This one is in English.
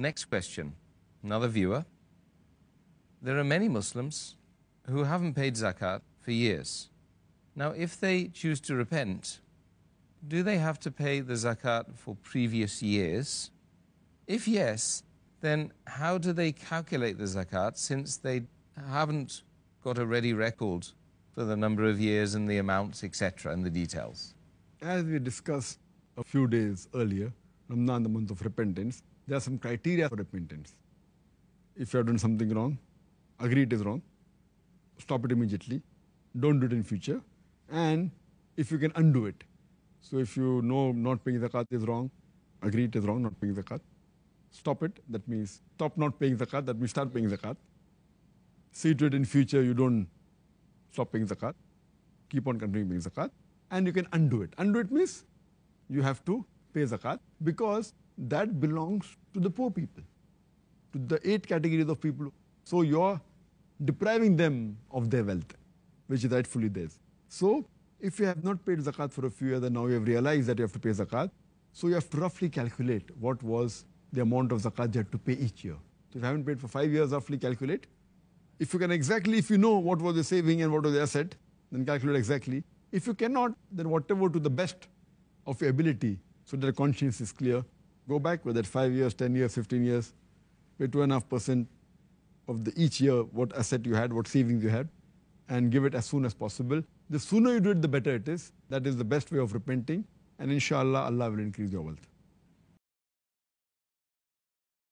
Next question, another viewer. There are many Muslims who haven't paid zakat for years. Now, if they choose to repent, do they have to pay the zakat for previous years? If yes, then how do they calculate the zakat since they haven't got a ready record for the number of years and the amounts, etc., and the details? As we discussed a few days earlier, Ramadan, the month of repentance, there are some criteria for repentance. If you have done something wrong, agree it is wrong, stop it immediately, don't do it in future, and if you can undo it. So if you know not paying zakat is wrong, agree it is wrong, not paying zakat, stop it, that means stop not paying zakat, that means start paying zakat. See to it in future you don't stop paying zakat, keep on continuing paying zakat, and you can undo it. Undo it means you have to pay zakat because that belongs to the poor people, to the eight categories of people. So you're depriving them of their wealth, which is rightfully theirs. So if you have not paid zakat for a few years and now you have realized that you have to pay zakat, so you have to roughly calculate what was the amount of zakat you had to pay each year. So if you haven't paid for five years, roughly calculate. If you can exactly, if you know what was the saving and what was the asset, then calculate exactly. If you cannot, then whatever to the best of your ability, so that the conscience is clear, go back, whether it's 5 years, 10 years, 15 years, pay 2.5% of the each year what asset you had, what savings you had, and give it as soon as possible. The sooner you do it, the better it is. That is the best way of repenting. And inshallah, Allah will increase your wealth.